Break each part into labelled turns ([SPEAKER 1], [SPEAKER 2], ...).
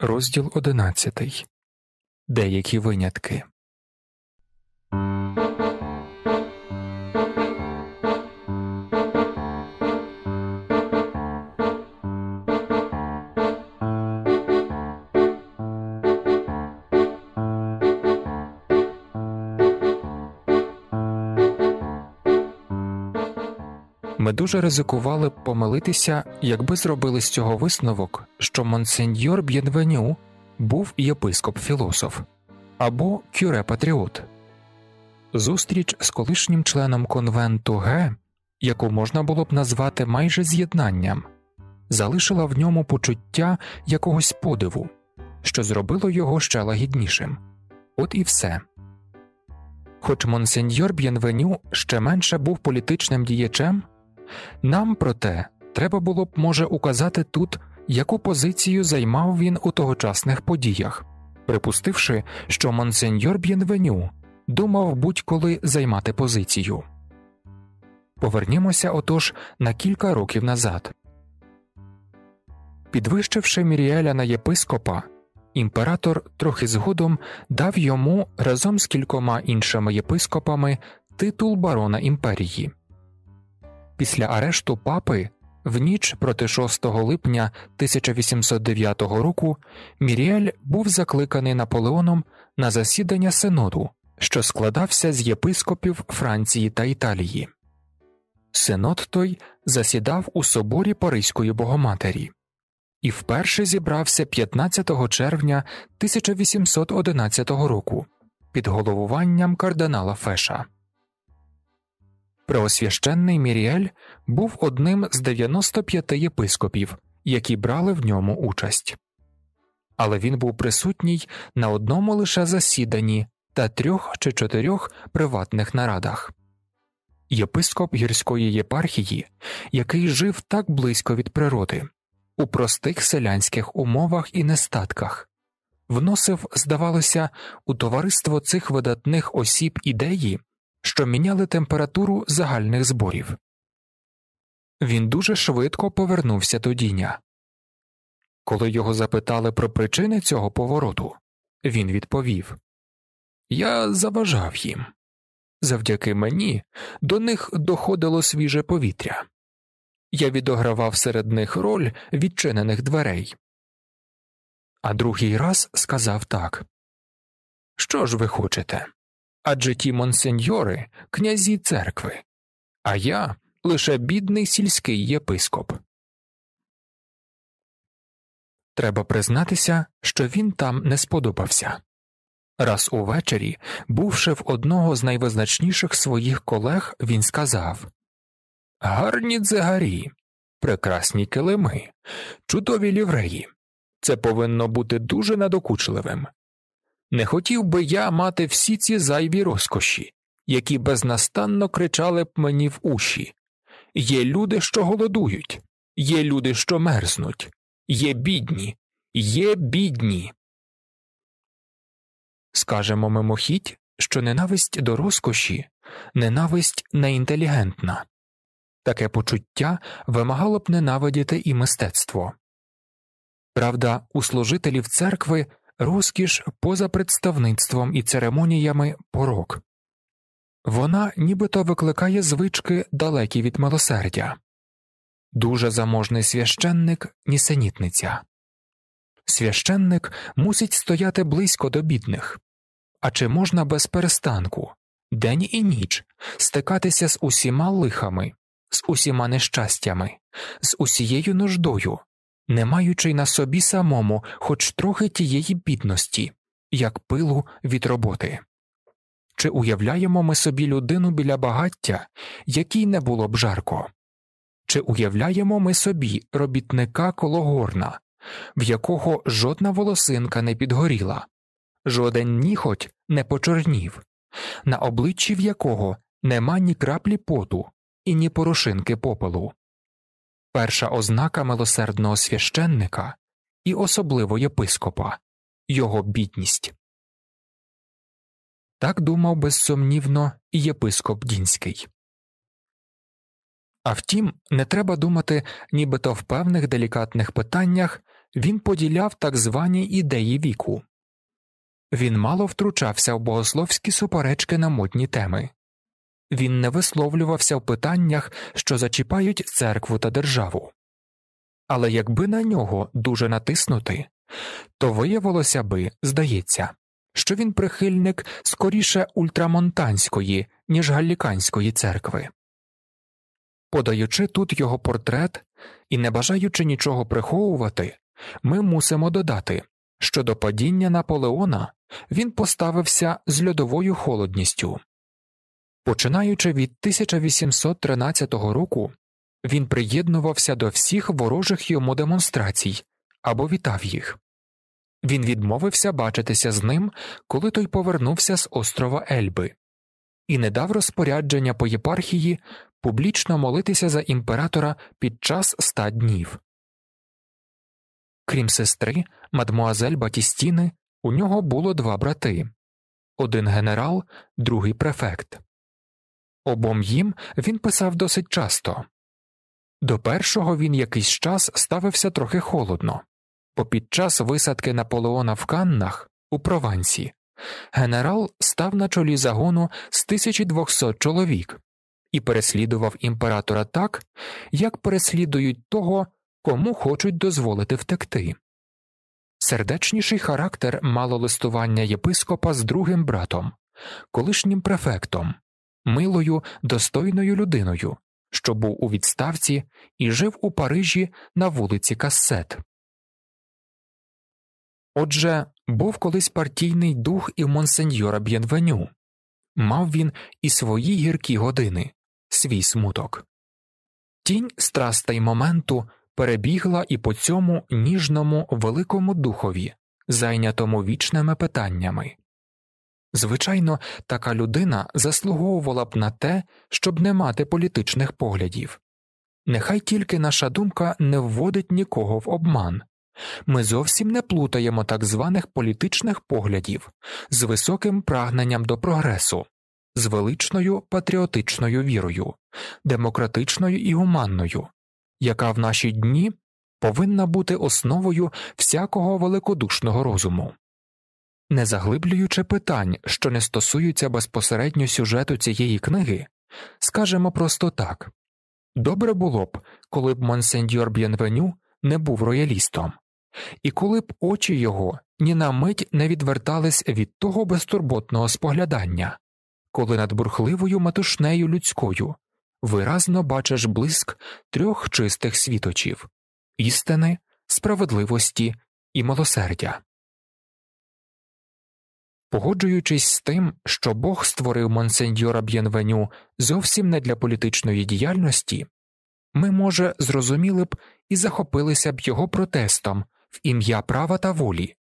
[SPEAKER 1] Розділ 11. Деякі винятки. ми дуже ризикували б помилитися, якби зробили з цього висновок, що монсеньор Б'єнвеню був єпископ філософ або кюре патріот. Зустріч з колишнім членом конвенту Г, яку можна було б назвати майже з'єднанням, залишила в ньому почуття якогось подиву, що зробило його ще лагіднішим. От і все. Хоч монсеньор Б'єнвеню ще менше був політичним діячем. Нам, проте, треба було б, може, указати тут, яку позицію займав він у тогочасних подіях, припустивши, що монсеньор Б'єнвеню думав будь-коли займати позицію. Повернімося отож на кілька років назад. Підвищивши Міріеля на єпископа, імператор трохи згодом дав йому разом з кількома іншими єпископами титул барона імперії після арешту папи в ніч проти 6 липня 1809 року Міріель був закликаний Наполеоном на засідання синоду, що складався з єпископів Франції та Італії. Синод той засідав у соборі Паризької Богоматері і вперше зібрався 15 червня 1811 року під головуванням кардинала Феша. Преосвященний Міріель був одним з 95 єпископів, які брали в ньому участь, але він був присутній на одному лише засіданні та трьох чи чотирьох приватних нарадах. Єпископ гірської єпархії, який жив так близько від природи, у простих селянських умовах і нестатках, вносив, здавалося, у товариство цих видатних осіб ідеї що міняли температуру загальних зборів. Він дуже швидко повернувся до діння. Коли його запитали про причини цього повороту, він відповів Я заважав їм. Завдяки мені до них доходило свіже повітря. Я відогравав серед них роль відчинених дверей. А другий раз сказав так Що ж ви хочете? адже ті монсеньори князі церкви, а я лише бідний сільський єпископ. Треба признатися, що він там не сподобався. Раз увечері, бувши в одного з найвизначніших своїх колег, він сказав Гарні дзигарі, прекрасні килими, чудові лівреї. Це повинно бути дуже надокучливим. Не хотів би я мати всі ці зайві розкоші, які безнастанно кричали б мені в уші. Є люди, що голодують, є люди, що мерзнуть, є бідні, є бідні. Скажемо мимохідь, що ненависть до розкоші, ненависть неінтелігентна. Таке почуття вимагало б ненавидіти і мистецтво. Правда, у служителів церкви розкіш поза представництвом і церемоніями порок. Вона нібито викликає звички далекі від милосердя, дуже заможний священник нісенітниця. Священник мусить стояти близько до бідних, а чи можна без перестанку, день і ніч стикатися з усіма лихами, з усіма нещастями, з усією нуждою, не маючи на собі самому хоч трохи тієї бідності, як пилу від роботи. Чи уявляємо ми собі людину біля багаття, якій не було б жарко? Чи уявляємо ми собі робітника кологорна, в якого жодна волосинка не підгоріла, жоден ніхоть не почорнів, на обличчі в якого нема ні краплі поту і ні порошинки попелу? перша ознака милосердного священника і особливо єпископа його бідність. Так думав безсумнівно і єпископ Дінський. А втім, не треба думати, нібито в певних делікатних питаннях він поділяв так звані ідеї віку він мало втручався в богословські суперечки на мутні теми, він не висловлювався в питаннях, що зачіпають церкву та державу. Але якби на нього дуже натиснути, то виявилося би, здається, що він прихильник скоріше ультрамонтанської, ніж галліканської церкви. Подаючи тут його портрет і не бажаючи нічого приховувати, ми мусимо додати, що до падіння Наполеона він поставився з льодовою холодністю, Починаючи від 1813 року, він приєднувався до всіх ворожих йому демонстрацій або вітав їх. Він відмовився бачитися з ним, коли той повернувся з острова Ельби, і не дав розпорядження по єпархії публічно молитися за імператора під час ста днів. Крім сестри, мадмуазель Батістіни, у нього було два брати один генерал, другий префект. Обом їм він писав досить часто. До першого він якийсь час ставився трохи холодно, бо під час висадки Наполеона в Каннах у Провансі генерал став на чолі загону з 1200 чоловік і переслідував імператора так, як переслідують того, кому хочуть дозволити втекти. Сердечніший характер мало листування єпископа з другим братом, колишнім префектом милою, достойною людиною, що був у відставці і жив у Парижі на вулиці Кассет. Отже, був колись партійний дух і монсеньора Б'єнвеню, мав він і свої гіркі години, свій смуток. Тінь страста й моменту перебігла і по цьому ніжному великому духові, зайнятому вічними питаннями. Звичайно, така людина заслуговувала б на те, щоб не мати політичних поглядів. Нехай тільки наша думка не вводить нікого в обман ми зовсім не плутаємо так званих політичних поглядів з високим прагненням до прогресу, з величною патріотичною вірою, демократичною і гуманною, яка в наші дні повинна бути основою всякого великодушного розуму. Не заглиблюючи питань, що не стосуються безпосередньо сюжету цієї книги, скажемо просто так добре було б, коли б монсеньор Б'єнвеню не був роялістом, і коли б очі його ні на мить не відвертались від того безтурботного споглядання, коли над бурхливою матушнею людською виразно бачиш блиск трьох чистих світочів істини, справедливості і милосердя. Погоджуючись з тим, що Бог створив монсеньора Б'єнвеню зовсім не для політичної діяльності, ми, може, зрозуміли б і захопилися б його протестом в ім'я права та волі,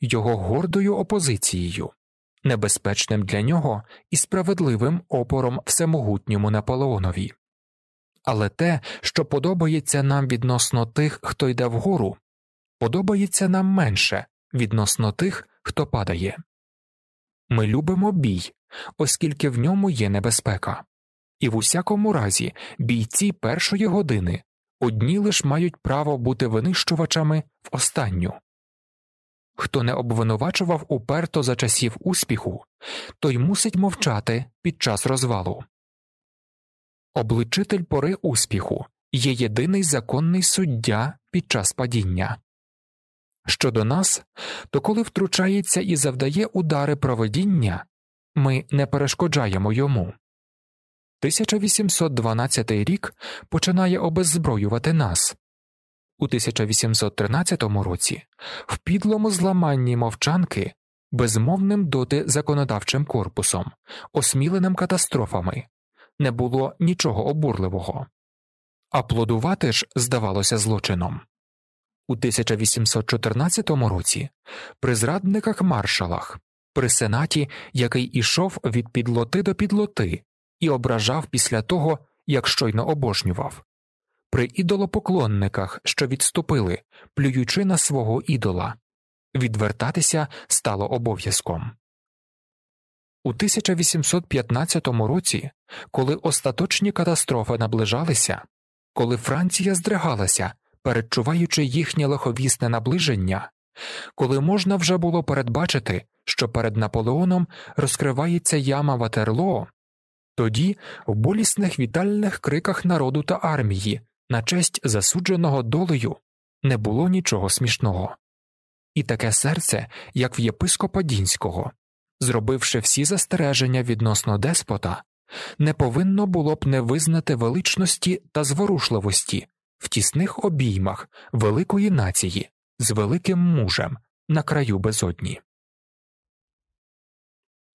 [SPEAKER 1] його гордою опозицією, небезпечним для нього і справедливим опором всемогутньому Наполеонові. Але те, що подобається нам відносно тих, хто йде вгору, подобається нам менше відносно тих, хто падає. Ми любимо бій, оскільки в ньому є небезпека. І в усякому разі бійці першої години одні лиш мають право бути винищувачами в останню. Хто не обвинувачував уперто за часів успіху, той мусить мовчати під час розвалу. Обличитель пори успіху є єдиний законний суддя під час падіння. Щодо нас, то коли втручається і завдає удари проведіння, ми не перешкоджаємо йому. 1812 рік починає обеззброювати нас. У 1813 році в підлому зламанні мовчанки безмовним доти законодавчим корпусом, осміленим катастрофами, не було нічого обурливого. Аплодувати ж здавалося злочином у 1814 році при зрадниках маршалах, при сенаті, який ішов від підлоти до підлоти і ображав після того, як щойно обожнював, при ідолопоклонниках, що відступили, плюючи на свого ідола, відвертатися стало обов'язком. У 1815 році, коли остаточні катастрофи наближалися, коли Франція здригалася передчуваючи їхнє лиховісне наближення, коли можна вже було передбачити, що перед Наполеоном розкривається яма ватерло, тоді в болісних вітальних криках народу та армії на честь засудженого долею не було нічого смішного. І таке серце, як в єпископа Дінського, зробивши всі застереження відносно деспота, не повинно було б не визнати величності та зворушливості в тісних обіймах великої нації з великим мужем на краю безодні.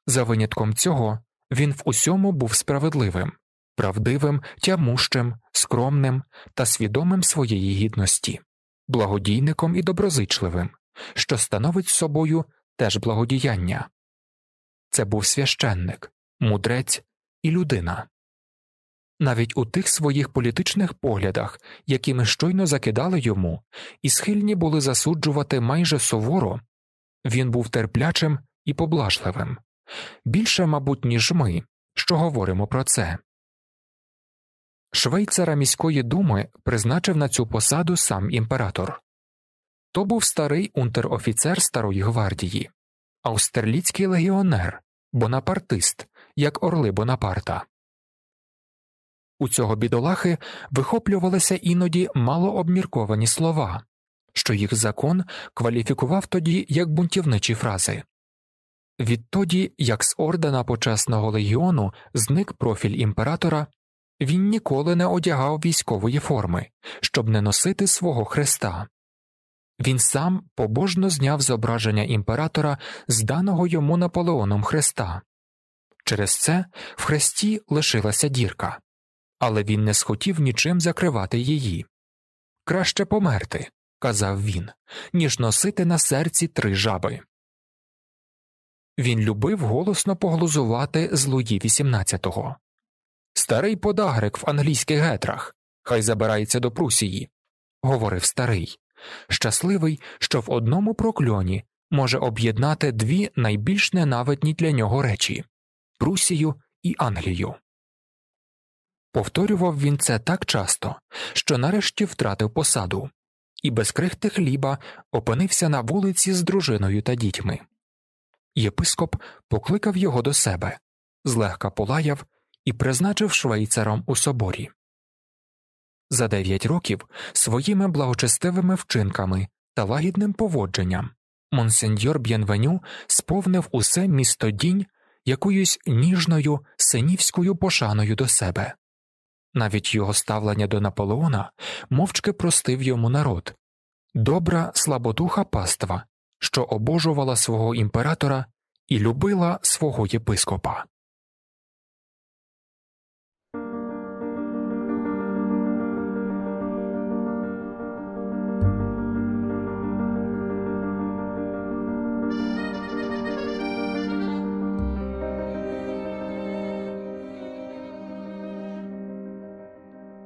[SPEAKER 1] За винятком цього він в усьому був справедливим, правдивим, тямущим, скромним та свідомим своєї гідності, благодійником і доброзичливим, що становить собою теж благодіяння. Це був священник, мудрець і людина навіть у тих своїх політичних поглядах, які ми щойно закидали йому, і схильні були засуджувати майже суворо, він був терплячим і поблажливим, більше, мабуть, ніж ми, що говоримо про це. Швейцара міської думи призначив на цю посаду сам імператор. То був старий унтерофіцер Старої гвардії, аустерліцький легіонер, бонапартист, як орли Бонапарта. У цього бідолахи вихоплювалися іноді малообмірковані слова, що їх закон кваліфікував тоді як бунтівничі фрази. Відтоді, як з ордена почесного легіону зник профіль імператора, він ніколи не одягав військової форми, щоб не носити свого хреста. Він сам побожно зняв зображення імператора, зданого йому Наполеоном хреста. Через це в хресті лишилася дірка але він не схотів нічим закривати її. Краще померти, казав він, ніж носити на серці три жаби. Він любив голосно поглузувати з Луї XVIII. Старий подагрик в англійських гетрах, хай забирається до Прусії, говорив старий, щасливий, що в одному прокльоні може об'єднати дві найбільш ненавидні для нього речі Прусію і Англію. Повторював він це так часто, що нарешті втратив посаду, і без крихти хліба опинився на вулиці з дружиною та дітьми. Єпископ покликав його до себе, злегка полаяв і призначив швейцаром у соборі. За дев'ять років своїми благочестивими вчинками та лагідним поводженням монсеньор Б'єнвеню сповнив усе місто дінь якоюсь ніжною синівською пошаною до себе навіть його ставлення до Наполеона мовчки простив йому народ добра слабодуха паства, що обожувала свого імператора і любила свого єпископа.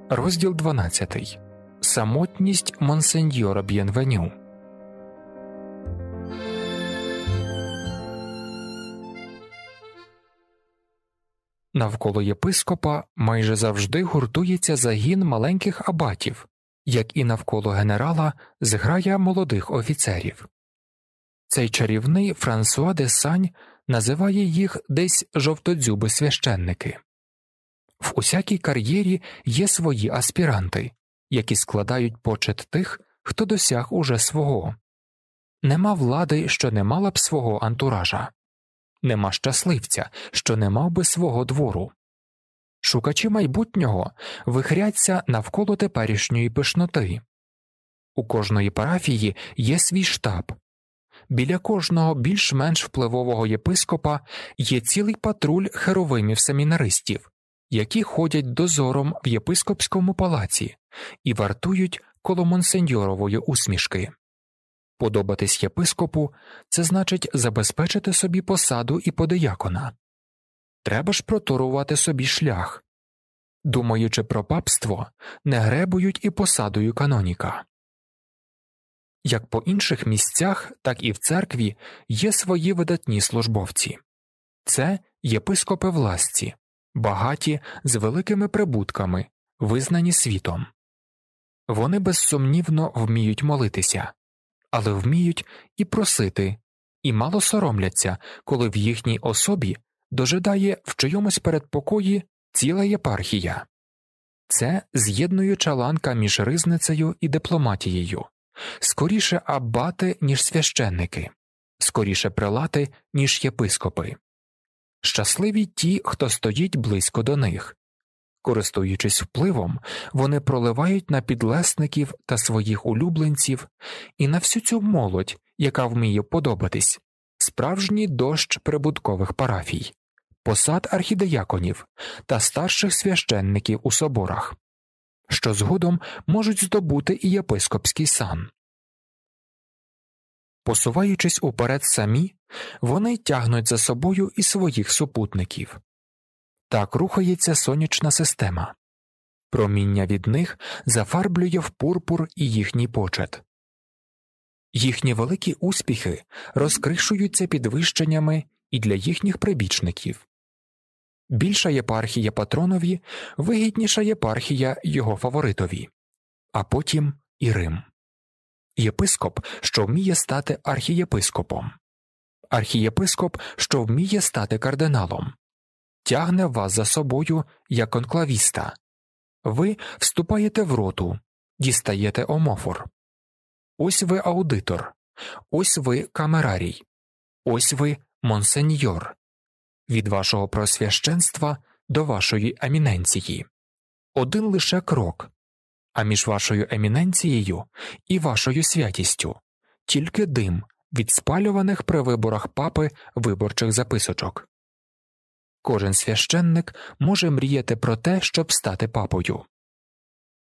[SPEAKER 1] Розділ 12. Самотність Монсеньора Б'єнвеню. Навколо єпископа майже завжди гуртується загін маленьких абатів, як і навколо генерала зграя молодих офіцерів. Цей чарівний Франсуа де Сань називає їх десь жовтодзюби священники. В усякій кар'єрі є свої аспіранти, які складають почет тих, хто досяг уже свого. Нема влади, що не мала б свого антуража, нема щасливця, що не мав би свого двору. Шукачі майбутнього вихряться навколо теперішньої пишноти. У кожної парафії є свій штаб, біля кожного більш менш впливового єпископа є цілий патруль херовимів семінаристів, які ходять дозором в єпископському палаці і вартують коло монсеньорової усмішки. Подобатись єпископу це значить забезпечити собі посаду і подиякона. Треба ж проторувати собі шлях. Думаючи про папство, не гребують і посадою каноніка. Як по інших місцях, так і в церкві є свої видатні службовці це єпископи власці, багаті з великими прибутками, визнані світом. Вони безсумнівно вміють молитися, але вміють і просити, і мало соромляться, коли в їхній особі дожидає в чомусь передпокої ціла єпархія. Це з'єднуюча ланка між ризницею і дипломатією, скоріше аббати, ніж священники, скоріше прилати, ніж єпископи щасливі ті, хто стоїть близько до них. Користуючись впливом, вони проливають на підлесників та своїх улюбленців і на всю цю молодь, яка вміє подобатись, справжній дощ прибуткових парафій, посад архідеяконів та старших священників у соборах, що згодом можуть здобути і єпископський сан. Посуваючись уперед самі, вони тягнуть за собою і своїх супутників. Так рухається сонячна система. Проміння від них зафарблює в пурпур і їхній почет. Їхні великі успіхи розкришуються підвищеннями і для їхніх прибічників. Більша єпархія патронові, вигідніша єпархія його фаворитові, а потім і Рим єпископ, що вміє стати архієпископом, архієпископ, що вміє стати кардиналом, тягне вас за собою як конклавіста, ви вступаєте в роту, дістаєте омофор. Ось ви аудитор, ось ви камерарій, ось ви монсеньйор. Від вашого просвященства до вашої еміненції один лише крок, а між вашою еміненцією і вашою святістю тільки дим від спалюваних при виборах папи виборчих записочок. Кожен священник може мріяти про те, щоб стати папою.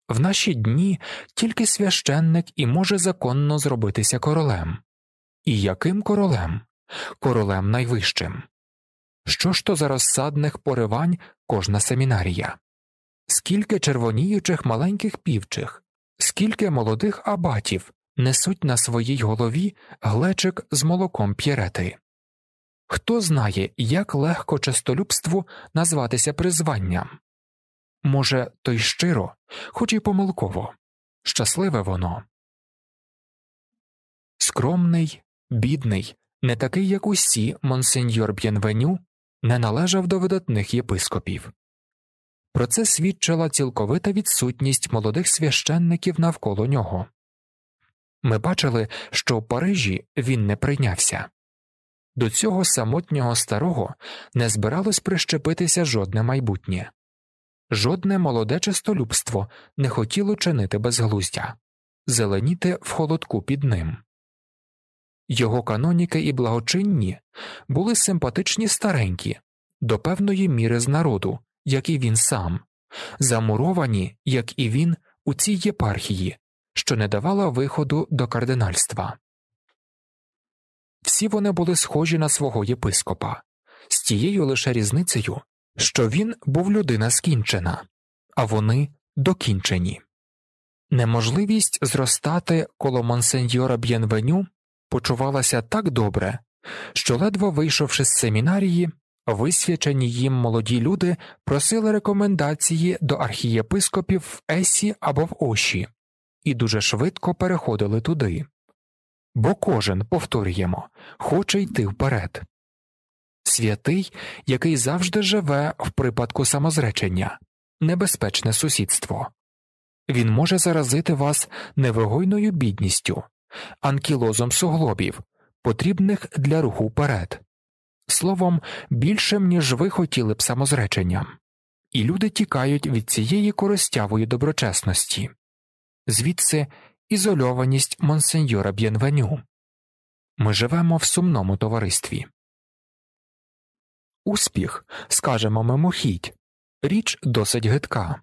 [SPEAKER 1] В наші дні тільки священник і може законно зробитися королем. І яким королем? Королем найвищим. Що ж то за розсадних поривань кожна семінарія? скільки червоніючих маленьких півчих, скільки молодих абатів несуть на своїй голові глечик з молоком п'єрети. Хто знає, як легко честолюбству назватися призванням? Може, то й щиро, хоч і помилково, щасливе воно. Скромний, бідний, не такий, як усі, монсеньор Б'єнвеню, не належав до видатних єпископів. Про це свідчила цілковита відсутність молодих священників навколо нього. Ми бачили, що в Парижі він не прийнявся. До цього самотнього старого не збиралось прищепитися жодне майбутнє, жодне молоде чистолюбство не хотіло чинити безглуздя, зеленіти в холодку під ним. Його каноніки і благочинні були симпатичні старенькі, до певної міри з народу, як і він сам, замуровані, як і він, у цій єпархії, що не давала виходу до кардинальства. Всі вони були схожі на свого єпископа, з тією лише різницею, що він був людина скінчена, а вони докінчені. Неможливість зростати коло монсеньора Б'єнвеню почувалася так добре, що, ледве вийшовши з семінарії, Висвячені їм молоді люди просили рекомендації до архієпископів в Есі або в Оші і дуже швидко переходили туди, бо кожен, повторюємо, хоче йти вперед. Святий, який завжди живе в припадку самозречення, небезпечне сусідство. Він може заразити вас невигойною бідністю, анкілозом суглобів, потрібних для руху вперед словом, більшим, ніж ви хотіли б самозречення, і люди тікають від цієї користявої доброчесності, звідси ізольованість монсеньора Б'єнвеню. Ми живемо в сумному товаристві. Успіх, скажемо мимохідь, річ досить гидка,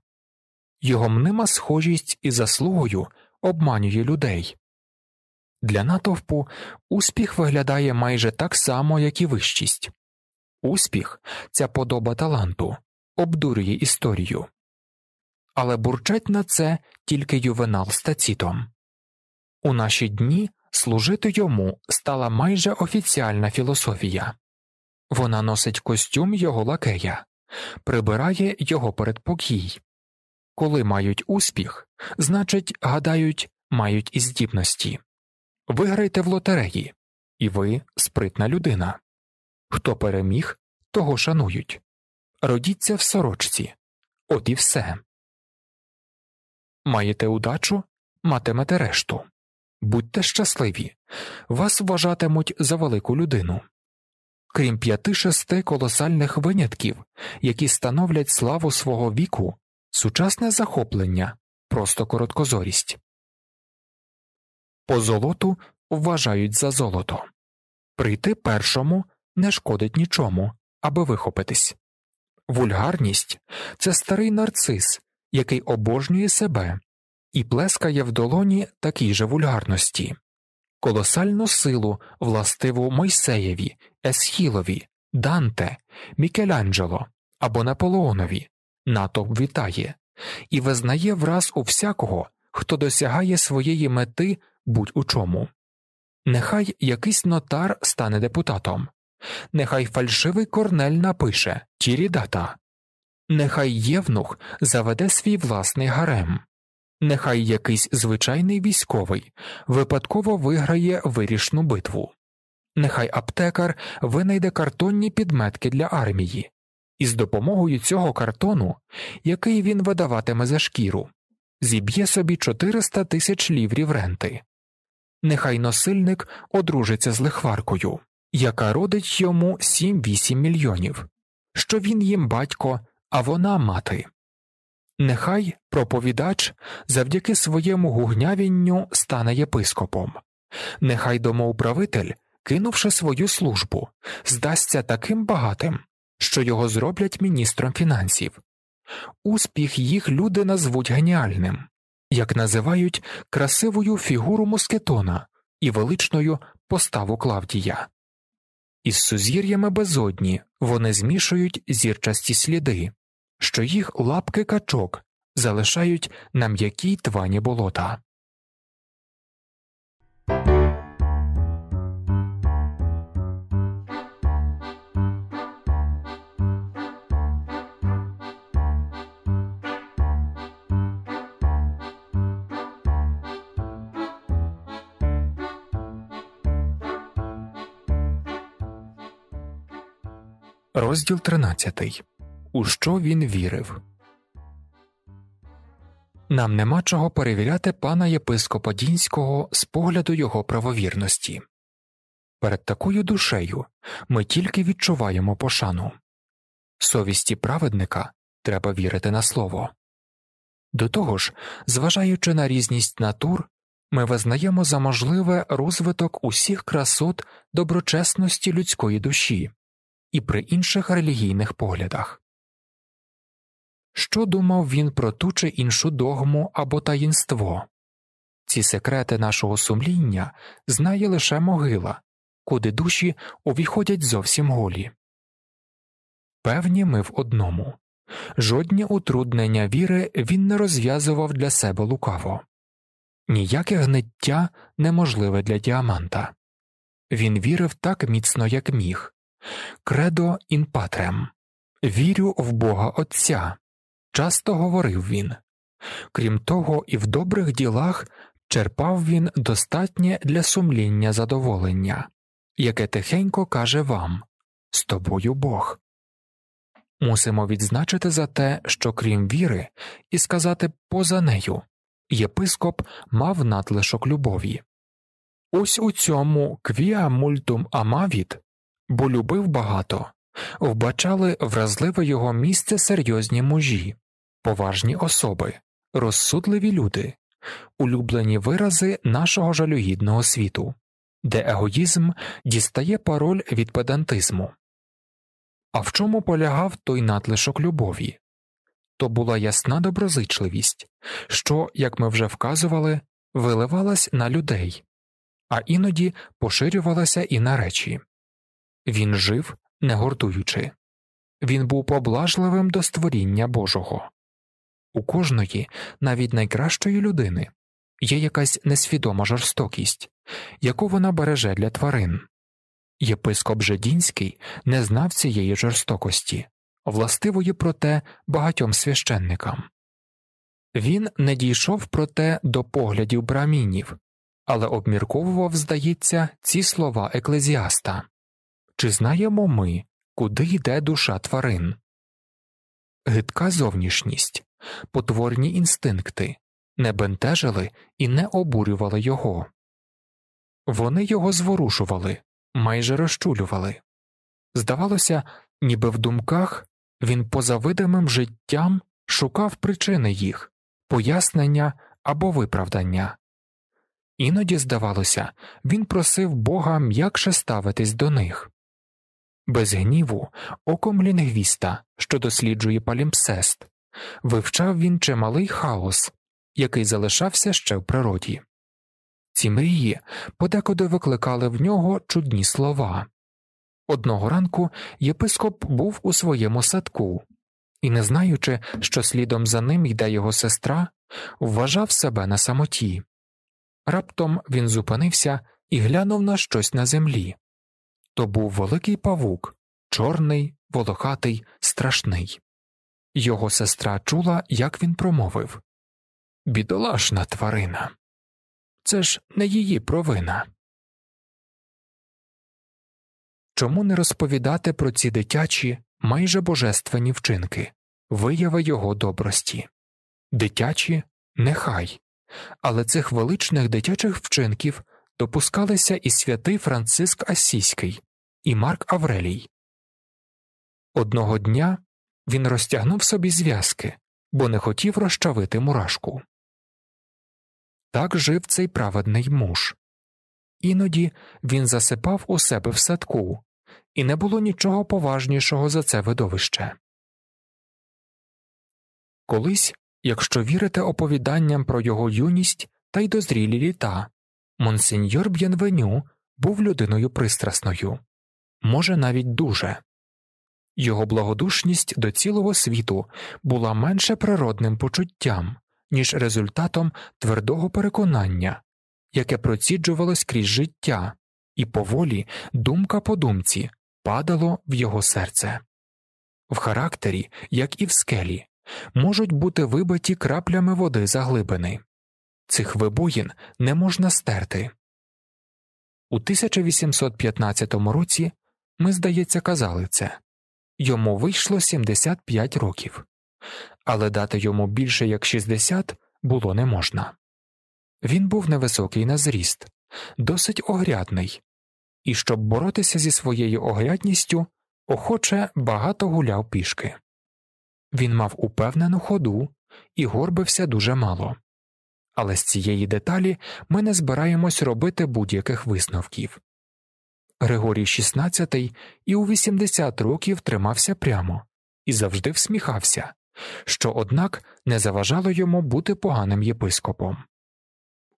[SPEAKER 1] його мнима схожість і заслугою обманює людей, для натовпу успіх виглядає майже так само, як і вищість. Успіх ця подоба таланту, обдурює історію, але бурчать на це тільки ювенал з тацітом. У наші дні служити йому стала майже офіціальна філософія вона носить костюм його лакея, прибирає його передпокій. Коли мають успіх, значить, гадають, мають і здібності виграйте в лотереї, і ви спритна людина. Хто переміг, того шанують. Родіться в сорочці от і все. Маєте удачу, матимете решту. Будьте щасливі, вас вважатимуть за велику людину. Крім п'яти шести колосальних винятків, які становлять славу свого віку, сучасне захоплення просто короткозорість. По золоту вважають за золото. Прийти першому не шкодить нічому, аби вихопитись. Вульгарність це старий нарцис, який обожнює себе і плескає в долоні такій же вульгарності, колосальну силу властиву Мойсеєві, Есхілові, Данте, Мікеланджело або Наполеонові НАТО вітає і визнає враз у всякого, хто досягає своєї мети будь у чому. Нехай якийсь нотар стане депутатом, нехай фальшивий корнель напише Тірідата, нехай євнух заведе свій власний гарем, нехай якийсь звичайний військовий випадково виграє вирішну битву, нехай аптекар винайде картонні підметки для армії, і з допомогою цього картону, який він видаватиме за шкіру, зіб'є собі 400 тисяч ліврів ренти нехай насильник одружиться з лихваркою, яка родить йому 7-8 мільйонів, що він їм батько, а вона мати. Нехай проповідач завдяки своєму гугнявінню стане єпископом, нехай домоуправитель, кинувши свою службу, здасться таким багатим, що його зроблять міністром фінансів. Успіх їх люди назвуть геніальним, як називають красивою фігуру Москетона і величною поставу Клавдія. Із сузір'ями безодні вони змішують зірчасті сліди, що їх лапки качок залишають на м'якій твані болота. Розділ 13. У що він вірив. Нам нема чого перевіряти пана єпископа Дінського з погляду його правовірності. Перед такою душею ми тільки відчуваємо пошану. Совісті праведника треба вірити на слово. До того ж, зважаючи на різність натур, ми визнаємо за можливе розвиток усіх красот доброчесності людської душі і при інших релігійних поглядах. Що думав він про ту чи іншу догму або таїнство? Ці секрети нашого сумління знає лише могила, куди душі увіходять зовсім голі. Певні ми в одному жодні утруднення віри він не розв'язував для себе лукаво, ніяке гниття неможливе для діаманта він вірив так міцно, як міг, Кредо ін патрем вірю в Бога Отця. Часто говорив він. Крім того, і в добрих ділах черпав він достатнє для сумління задоволення, яке тихенько каже вам з тобою Бог. Мусимо відзначити за те, що крім віри, і сказати поза нею єпископ мав надлишок любові. Ось у цьому квіа мультум амавіт бо любив багато, вбачали вразливе його місце серйозні мужі, поважні особи, розсудливі люди, улюблені вирази нашого жалюгідного світу, де егоїзм дістає пароль від педантизму. А в чому полягав той надлишок любові? То була ясна доброзичливість, що, як ми вже вказували, виливалась на людей, а іноді поширювалася і на речі він жив, не гордуючи, він був поблажливим до створіння Божого. У кожної, навіть найкращої людини, є якась несвідома жорстокість, яку вона береже для тварин. Єпископ Жедінський не знав цієї жорстокості, властивої проте багатьом священникам. Він не дійшов проте до поглядів брамінів, але обмірковував, здається, ці слова еклезіаста чи знаємо ми, куди йде душа тварин? Гидка зовнішність, потворні інстинкти не бентежили і не обурювали його. Вони його зворушували, майже розчулювали. Здавалося, ніби в думках він поза видимим життям шукав причини їх, пояснення або виправдання. Іноді, здавалося, він просив Бога м'якше ставитись до них без гніву, оком лінгвіста, що досліджує палімпсест, вивчав він чималий хаос, який залишався ще в природі. Ці мрії подекуди викликали в нього чудні слова. Одного ранку єпископ був у своєму садку і, не знаючи, що слідом за ним йде його сестра, вважав себе на самоті. Раптом він зупинився і глянув на щось на землі то був великий павук, чорний, волохатий, страшний. Його сестра чула, як він промовив Бідолашна тварина. Це ж не її провина. Чому не розповідати про ці дитячі, майже божественні вчинки, вияви його добрості? Дитячі нехай, але цих величних дитячих вчинків допускалися і святий Франциск Асіський і Марк Аврелій. Одного дня він розтягнув собі зв'язки, бо не хотів розчавити мурашку. Так жив цей праведний муж. Іноді він засипав у себе в садку, і не було нічого поважнішого за це видовище. Колись, якщо вірити оповіданням про його юність та й дозрілі літа, Монсеньор Б'янвеню був людиною пристрасною, може, навіть дуже його благодушність до цілого світу була менше природним почуттям, ніж результатом твердого переконання, яке проціджувалось крізь життя, і поволі думка по думці падало в його серце. В характері, як і в скелі, можуть бути вибиті краплями води заглибини. Цих вибоїн не можна стерти. У 1815 році ми, здається, казали це йому вийшло 75 років, але дати йому більше як 60 було не можна. Він був невисокий на зріст, досить огрядний, і, щоб боротися зі своєю огрядністю, охоче багато гуляв пішки. Він мав упевнену ходу і горбився дуже мало але з цієї деталі ми не збираємось робити будь-яких висновків. Григорій XVI і у 80 років тримався прямо і завжди всміхався, що, однак, не заважало йому бути поганим єпископом.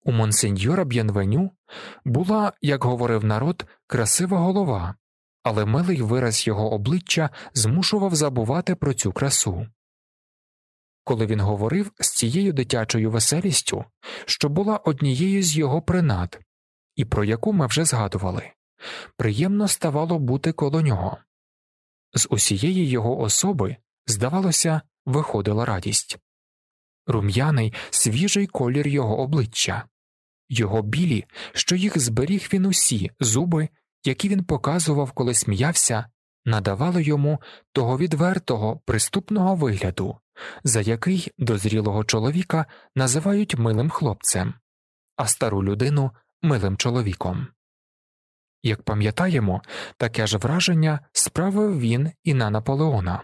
[SPEAKER 1] У монсеньора Б'янвеню була, як говорив народ, красива голова, але милий вираз його обличчя змушував забувати про цю красу коли він говорив з цією дитячою веселістю, що була однією з його принад, і про яку ми вже згадували. Приємно ставало бути коло нього. З усієї його особи, здавалося, виходила радість рум'яний свіжий колір його обличчя, його білі, що їх зберіг він усі зуби, які він показував, коли сміявся, надавали йому того відвертого, приступного вигляду, за який дозрілого чоловіка називають милим хлопцем, а стару людину милим чоловіком. Як пам'ятаємо, таке ж враження справив він і на Наполеона.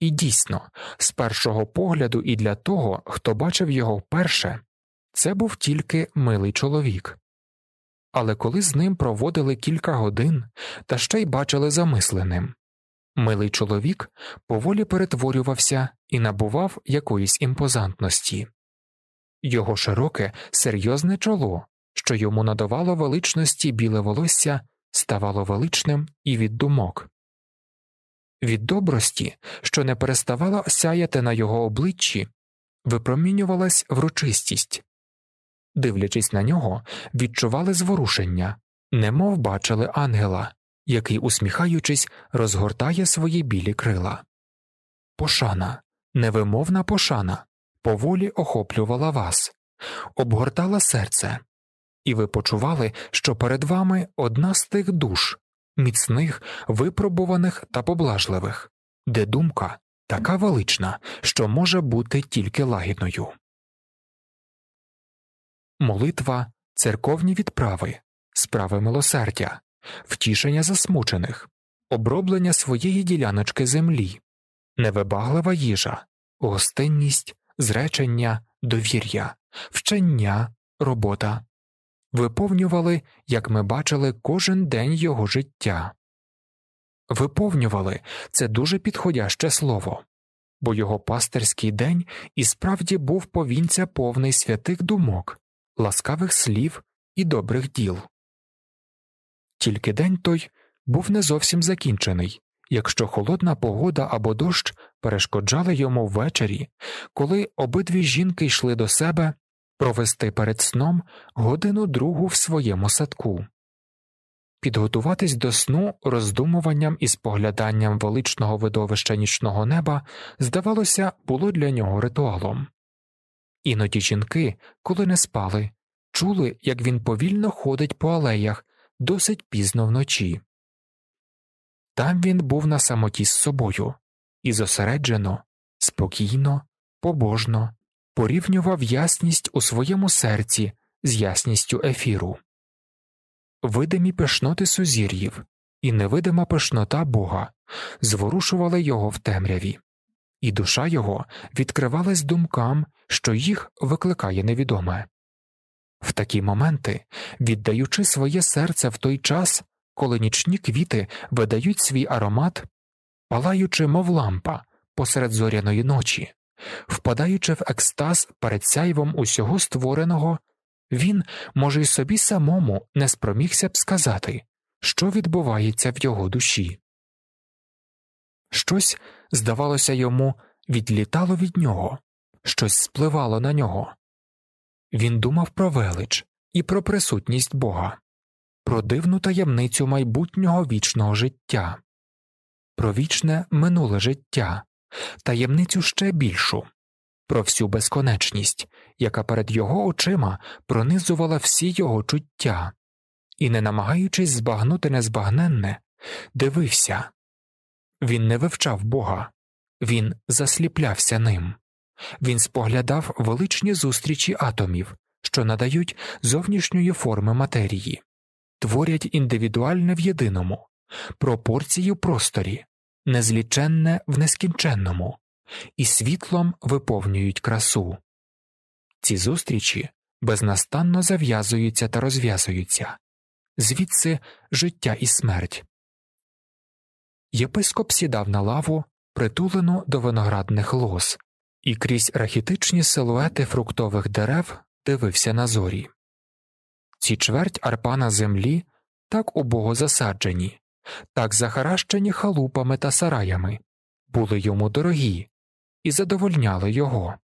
[SPEAKER 1] І дійсно, з першого погляду і для того, хто бачив його вперше, це був тільки милий чоловік. Але коли з ним проводили кілька годин та ще й бачили замисленим, Милий чоловік поволі перетворювався і набував якоїсь імпозантності, його широке, серйозне чоло, що йому надавало величності біле волосся, ставало величним і від думок. Від добрості, що не переставало сяяти на його обличчі, випромінювалась врочистість, дивлячись на нього, відчували зворушення, немов бачили ангела який, усміхаючись, розгортає свої білі крила. Пошана, невимовна пошана, поволі охоплювала вас, обгортала серце, і ви почували, що перед вами одна з тих душ, міцних, випробуваних та поблажливих, де думка така велична, що може бути тільки лагідною. Молитва, церковні відправи, справи милосердя, втішення засмучених, оброблення своєї діляночки землі, невибаглива їжа, гостинність, зречення, довір'я, вчення, робота виповнювали, як ми бачили, кожен день його життя. Виповнювали це дуже підходяще слово, бо його пастирський день і справді був повінця повний святих думок, ласкавих слів і добрих діл. Тільки день той був не зовсім закінчений, якщо холодна погода або дощ перешкоджали йому ввечері, коли обидві жінки йшли до себе провести перед сном годину другу в своєму садку. Підготуватись до сну роздумуванням і спогляданням величного видовища нічного неба, здавалося, було для нього ритуалом. Іноді жінки, коли не спали, чули, як він повільно ходить по алеях досить пізно вночі. Там він був на самоті з собою і зосереджено, спокійно, побожно порівнював ясність у своєму серці з ясністю ефіру. Видимі пишноти сузір'їв і невидима пишнота Бога зворушували його в темряві, і душа його відкривалась думкам, що їх викликає невідоме. В такі моменти, віддаючи своє серце в той час, коли нічні квіти видають свій аромат, палаючи, мов лампа посеред зоряної ночі, впадаючи в екстаз перед сяйвом усього створеного, він, може, й собі самому не спромігся б сказати, що відбувається в його душі. Щось, здавалося, йому відлітало від нього, щось спливало на нього. Він думав про велич і про присутність Бога, про дивну таємницю майбутнього вічного життя, про вічне минуле життя, таємницю ще більшу, про всю безконечність, яка перед його очима пронизувала всі його чуття, і, не намагаючись збагнути незбагненне, дивився він не вивчав Бога, він засліплявся ним. Він споглядав величні зустрічі атомів, що надають зовнішньої форми матерії, творять індивідуальне в єдиному, пропорції в просторі, незліченне в нескінченному, і світлом виповнюють красу. Ці зустрічі безнастанно зав'язуються та розв'язуються, звідси життя і смерть. Єпископ сідав на лаву, притулену до виноградних лоз і крізь рахітичні силуети фруктових дерев дивився на зорі. Ці чверть арпана землі так убого засаджені, так захаращені халупами та сараями, були йому дорогі і задовольняли його.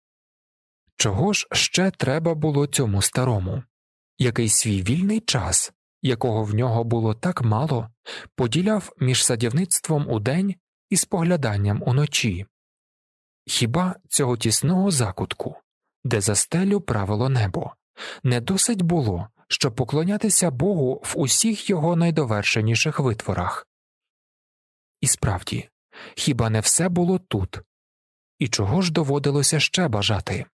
[SPEAKER 1] Чого ж ще треба було цьому старому? Який свій вільний час, якого в нього було так мало, поділяв між садівництвом удень і спогляданням уночі. Хіба цього тісного закутку, де за стелю правило небо, не досить було, щоб поклонятися Богу в усіх його найдовершеніших витворах? І справді, хіба не все було тут? І чого ж доводилося ще бажати?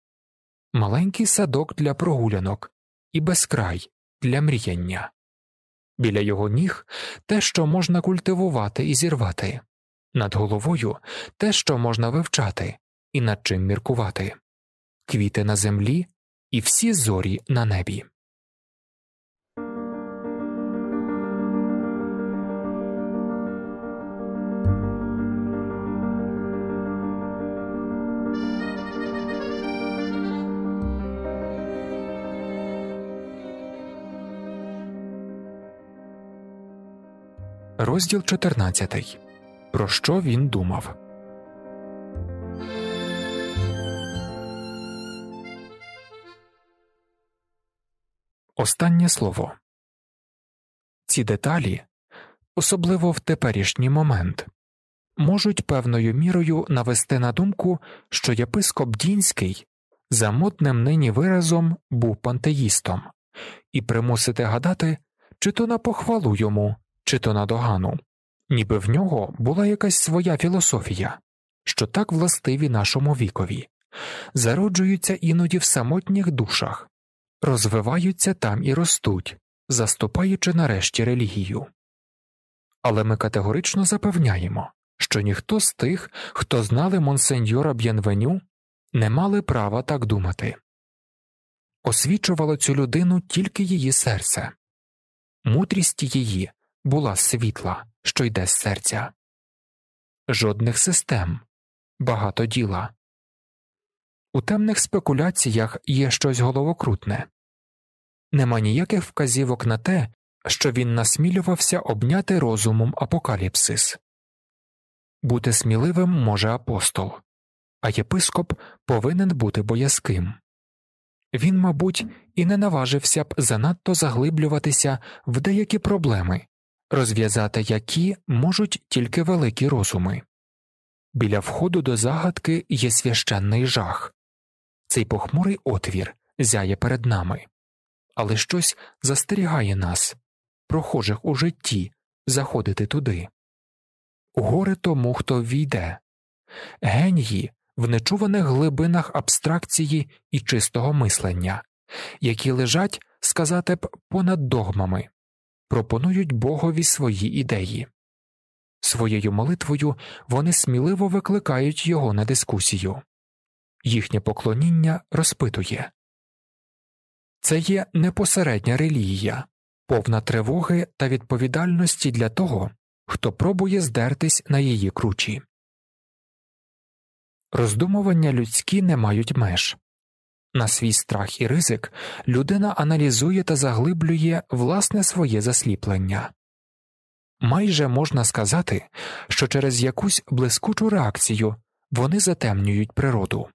[SPEAKER 1] Маленький садок для прогулянок і безкрай для мріяння, біля його ніг те, що можна культивувати і зірвати, над головою те, що можна вивчати і над чим міркувати, квіти на землі і всі зорі на небі. Розділ 14. Про що він думав? Останнє слово ці деталі, особливо в теперішній момент, можуть певною мірою навести на думку, що єпископ Дінський за модним нині виразом був пантеїстом, і примусити гадати, чи то на похвалу йому, чи то на догану, ніби в нього була якась своя філософія, що так властиві нашому вікові, зароджуються іноді в самотніх душах розвиваються там і ростуть, заступаючи нарешті релігію. Але ми категорично запевняємо, що ніхто з тих, хто знали монсеньора б'янвеню, не мали права так думати освічувало цю людину тільки її серце, мудрість її була світла, що йде з серця, жодних систем, багато діла. У темних спекуляціях є щось головокрутне нема ніяких вказівок на те, що він насмілювався обняти розумом апокаліпсис. Бути сміливим може апостол, а єпископ повинен бути боязким. Він, мабуть, і не наважився б занадто заглиблюватися в деякі проблеми, розв'язати які можуть тільки великі розуми. Біля входу до загадки є священний жах, цей похмурий отвір зяє перед нами але щось застерігає нас, прохожих у житті, заходити туди. Горе тому, хто війде, генії в нечуваних глибинах абстракції і чистого мислення, які лежать, сказати б, понад догмами, пропонують Богові свої ідеї. Своєю молитвою вони сміливо викликають його на дискусію, їхнє поклоніння розпитує це є непосередня релігія, повна тривоги та відповідальності для того, хто пробує здертись на її кручі. Роздумування людські не мають меж. На свій страх і ризик людина аналізує та заглиблює власне своє засліплення. Майже можна сказати, що через якусь блискучу реакцію вони затемнюють природу.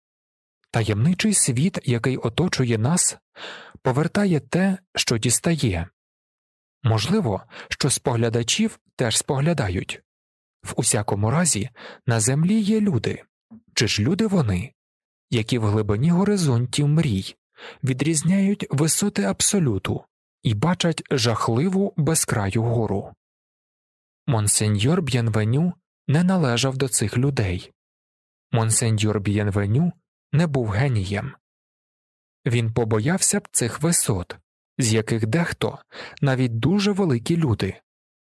[SPEAKER 1] Таємничий світ, який оточує нас, повертає те, що дістає. Можливо, що споглядачів теж споглядають в усякому разі, на землі є люди чи ж люди вони, які в глибині горизонтів мрій відрізняють висоти абсолюту і бачать жахливу безкраю гору. Монсеньор Б'янвеню не належав до цих людей. Монсеньор Б'янвеню не був генієм. Він побоявся б цих висот, з яких дехто, навіть дуже великі люди,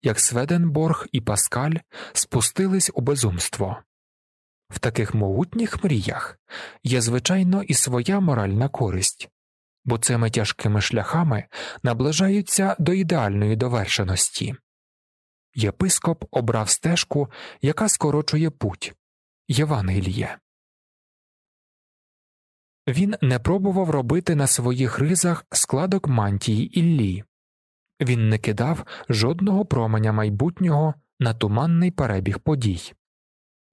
[SPEAKER 1] як Сведенборг і Паскаль, спустились у безумство. В таких могутніх мріях є, звичайно, і своя моральна користь, бо цими тяжкими шляхами наближаються до ідеальної довершеності. Єпископ обрав стежку, яка скорочує путь Євангеліє. Він не пробував робити на своїх ризах складок мантії Іллі, він не кидав жодного променя майбутнього на туманний перебіг подій,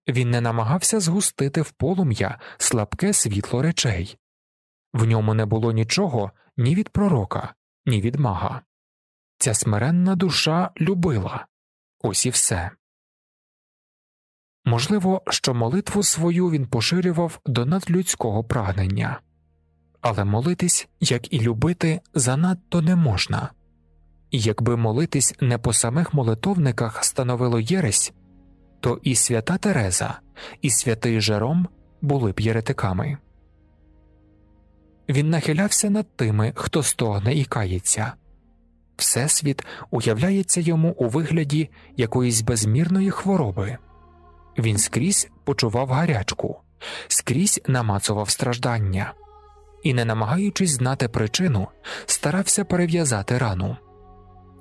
[SPEAKER 1] він не намагався згустити в полум'я слабке світло речей в ньому не було нічого ні від пророка, ні від мага. Ця смиренна душа любила ось і все. Можливо, що молитву свою він поширював до надлюдського прагнення, але молитись, як і любити, занадто не можна, і якби молитись не по самих молитовниках становило Єресь, то і свята Тереза, і святий Жером були б єретиками. Він нахилявся над тими, хто стогне і кається. Всесвіт уявляється йому у вигляді якоїсь безмірної хвороби. Він скрізь почував гарячку, скрізь намацував страждання і, не намагаючись знати причину, старався перев'язати рану.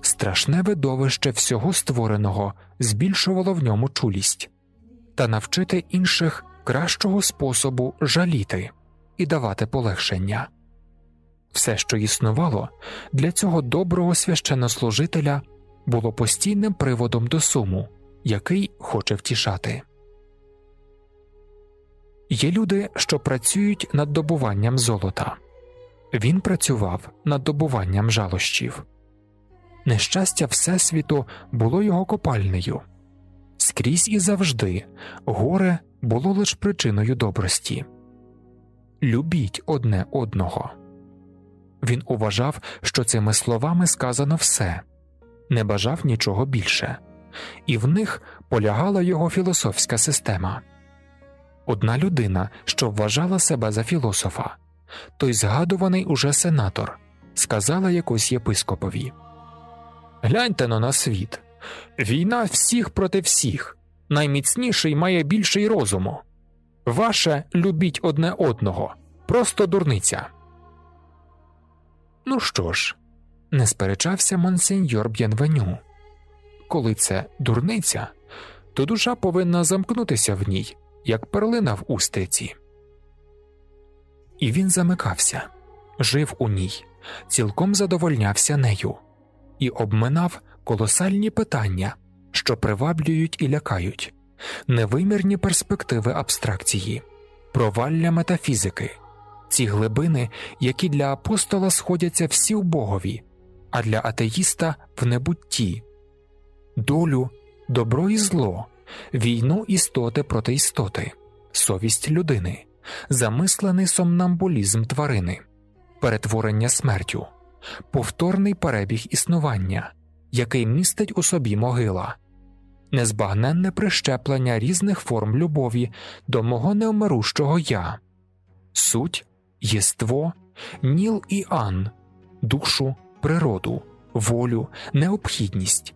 [SPEAKER 1] Страшне видовище всього створеного збільшувало в ньому чулість та навчити інших кращого способу жаліти і давати полегшення. Все, що існувало, для цього доброго священнослужителя було постійним приводом до суму який хоче втішати. Є люди, що працюють над добуванням золота. Він працював над добуванням жалощів. Нещастя Всесвіту було його копальнею. Скрізь і завжди горе було лише причиною добрості. Любіть одне одного. Він уважав, що цими словами сказано все, не бажав нічого більше і в них полягала його філософська система. Одна людина, що вважала себе за філософа, той згадуваний уже сенатор, сказала якось єпископові Гляньте но на світ. Війна всіх проти всіх, найміцніший має більший розуму. Ваше любіть одне одного, просто дурниця. Ну що ж, не сперечався монсеньор Б'янвеню коли це дурниця, то душа повинна замкнутися в ній, як перлина в устриці. І він замикався, жив у ній, цілком задовольнявся нею і обминав колосальні питання, що приваблюють і лякають, невимірні перспективи абстракції, провалля метафізики, ці глибини, які для апостола сходяться всі в Богові, а для атеїста в небутті, долю, добро і зло, війну істоти проти істоти, совість людини, замислений сомнамбулізм тварини, перетворення смертю, повторний перебіг існування, який містить у собі могила, незбагненне прищеплення різних форм любові до мого неумирущого я, суть, єство, ніл і ан, душу, природу, волю, необхідність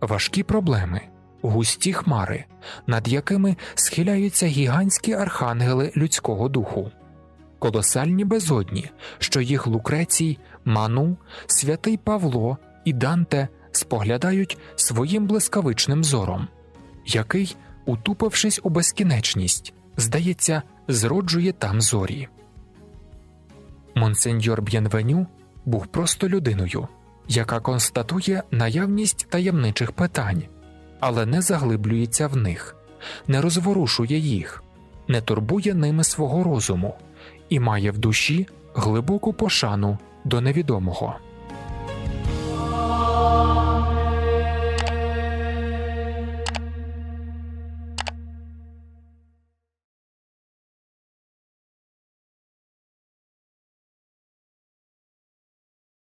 [SPEAKER 1] важкі проблеми, густі хмари, над якими схиляються гігантські архангели людського духу, колосальні безодні, що їх Лукрецій, Ману, святий Павло і Данте споглядають своїм блискавичним зором, який, утупившись у безкінечність, здається, зроджує там зорі. Монсеньор Б'янвеню був просто людиною яка констатує наявність таємничих питань, але не заглиблюється в них, не розворушує їх, не турбує ними свого розуму і має в душі глибоку пошану до невідомого.